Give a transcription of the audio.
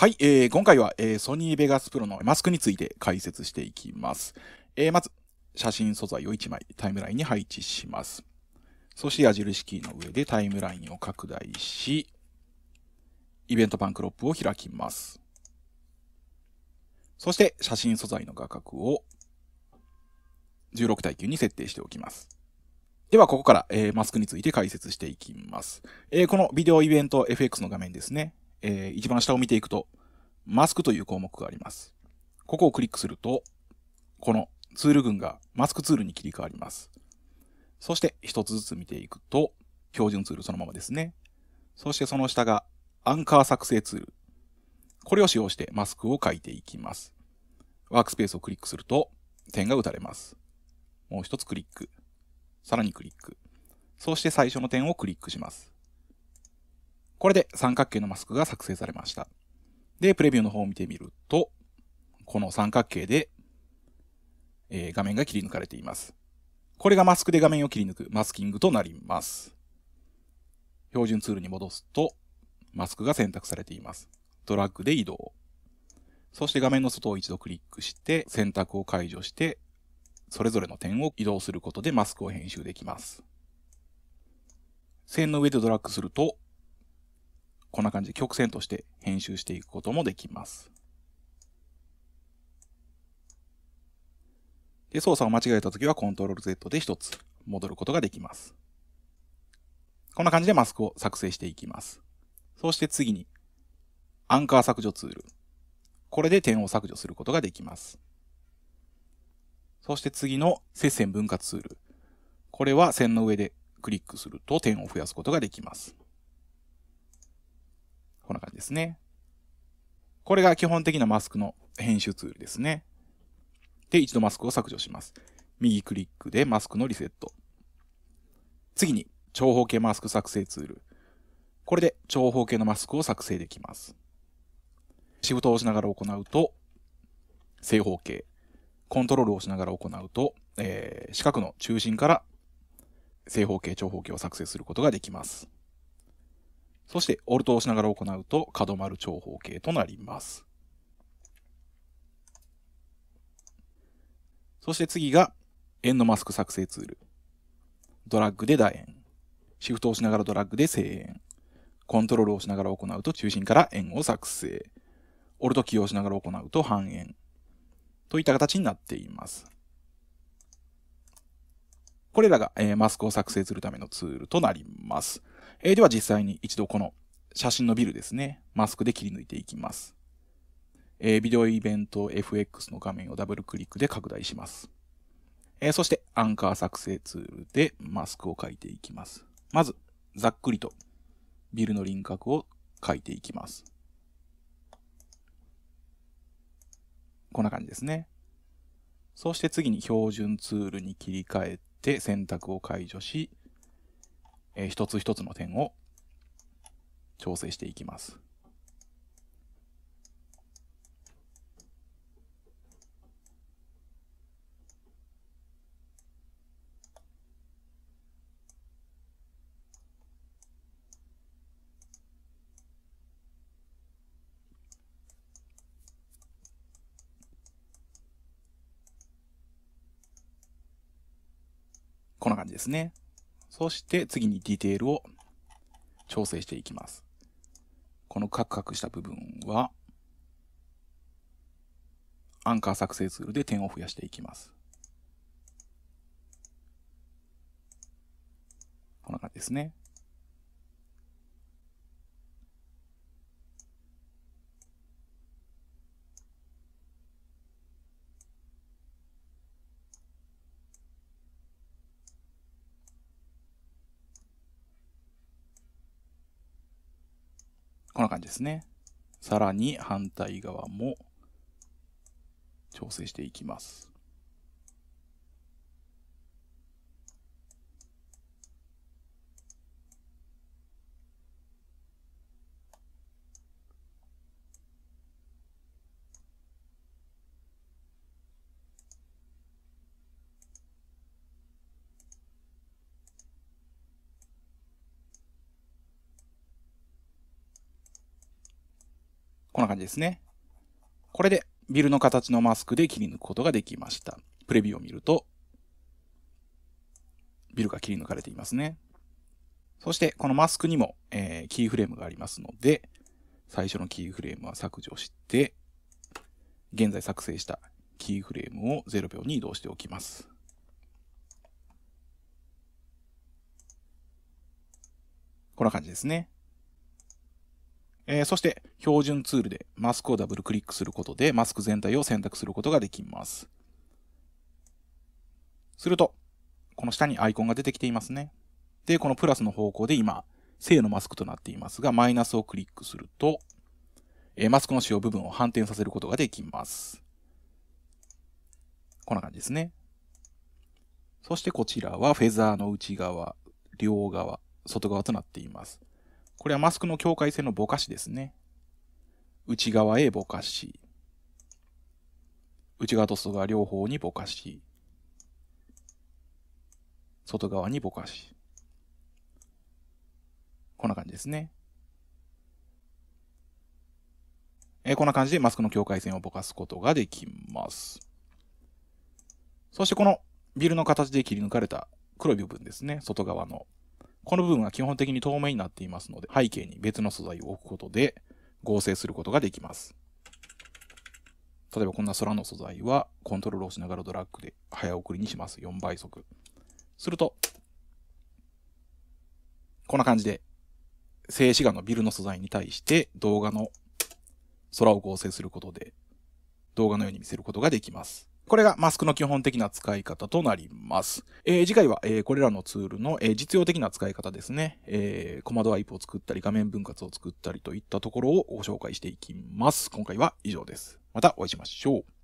はい、えー、今回は、えー、ソニーベガスプロのマスクについて解説していきます。えー、まず、写真素材を1枚タイムラインに配置します。そして矢印キーの上でタイムラインを拡大し、イベントパンクロップを開きます。そして写真素材の画角を16対9に設定しておきます。では、ここから、えー、マスクについて解説していきます。えー、このビデオイベント FX の画面ですね。えー、一番下を見ていくと、マスクという項目があります。ここをクリックすると、このツール群がマスクツールに切り替わります。そして一つずつ見ていくと、標準ツールそのままですね。そしてその下がアンカー作成ツール。これを使用してマスクを書いていきます。ワークスペースをクリックすると、点が打たれます。もう一つクリック。さらにクリック。そして最初の点をクリックします。これで三角形のマスクが作成されました。で、プレビューの方を見てみると、この三角形で、えー、画面が切り抜かれています。これがマスクで画面を切り抜くマスキングとなります。標準ツールに戻すと、マスクが選択されています。ドラッグで移動。そして画面の外を一度クリックして、選択を解除して、それぞれの点を移動することでマスクを編集できます。線の上でドラッグすると、こんな感じで曲線として編集していくこともできます。で、操作を間違えたときは Ctrl+Z で一つ戻ることができます。こんな感じでマスクを作成していきます。そして次に、アンカー削除ツール。これで点を削除することができます。そして次の接線分割ツール。これは線の上でクリックすると点を増やすことができます。ですね。これが基本的なマスクの編集ツールですね。で、一度マスクを削除します。右クリックでマスクのリセット。次に、長方形マスク作成ツール。これで長方形のマスクを作成できます。シフトを押しながら行うと、正方形。コントロールを押しながら行うと、えー、四角の中心から正方形、長方形を作成することができます。そしてオルトを押しながら行うと角丸長方形となります。そして次が円のマスク作成ツール。ドラッグで楕円。シフトを押しながらドラッグで正円。コントロールを押しながら行うと中心から円を作成。オルトキーを押しながら行うと半円。といった形になっています。これらが、えー、マスクを作成するためのツールとなります。えー、では実際に一度この写真のビルですね、マスクで切り抜いていきます。えー、ビデオイベント FX の画面をダブルクリックで拡大します。えー、そしてアンカー作成ツールでマスクを書いていきます。まず、ざっくりとビルの輪郭を書いていきます。こんな感じですね。そして次に標準ツールに切り替えて選択を解除し、えー、一つ一つの点を調整していきます。こんな感じですね。そして次にディテールを調整していきます。このカクカクした部分は、アンカー作成ツールで点を増やしていきます。こんな感じですね。こんな感じですね。さらに反対側も調整していきます。感じですね。これでビルの形のマスクで切り抜くことができました。プレビューを見ると、ビルが切り抜かれていますね。そして、このマスクにも、えー、キーフレームがありますので、最初のキーフレームは削除して、現在作成したキーフレームを0秒に移動しておきます。こんな感じですね。えー、そして、標準ツールでマスクをダブルクリックすることで、マスク全体を選択することができます。すると、この下にアイコンが出てきていますね。で、このプラスの方向で今、正のマスクとなっていますが、マイナスをクリックすると、えマスクの使用部分を反転させることができます。こんな感じですね。そしてこちらはフェザーの内側、両側、外側となっています。これはマスクの境界線のぼかしですね。内側へぼかし。内側と外側両方にぼかし。外側にぼかし。こんな感じですね。えー、こんな感じでマスクの境界線をぼかすことができます。そしてこのビルの形で切り抜かれた黒い部分ですね。外側の。この部分は基本的に透明になっていますので、背景に別の素材を置くことで合成することができます。例えばこんな空の素材はコントロールをしながらドラッグで早送りにします。4倍速。すると、こんな感じで、静止画のビルの素材に対して動画の空を合成することで動画のように見せることができます。これがマスクの基本的な使い方となります。えー、次回は、えー、これらのツールの、えー、実用的な使い方ですね、えー、コマドワイプを作ったり、画面分割を作ったりといったところをご紹介していきます。今回は以上です。またお会いしましょう。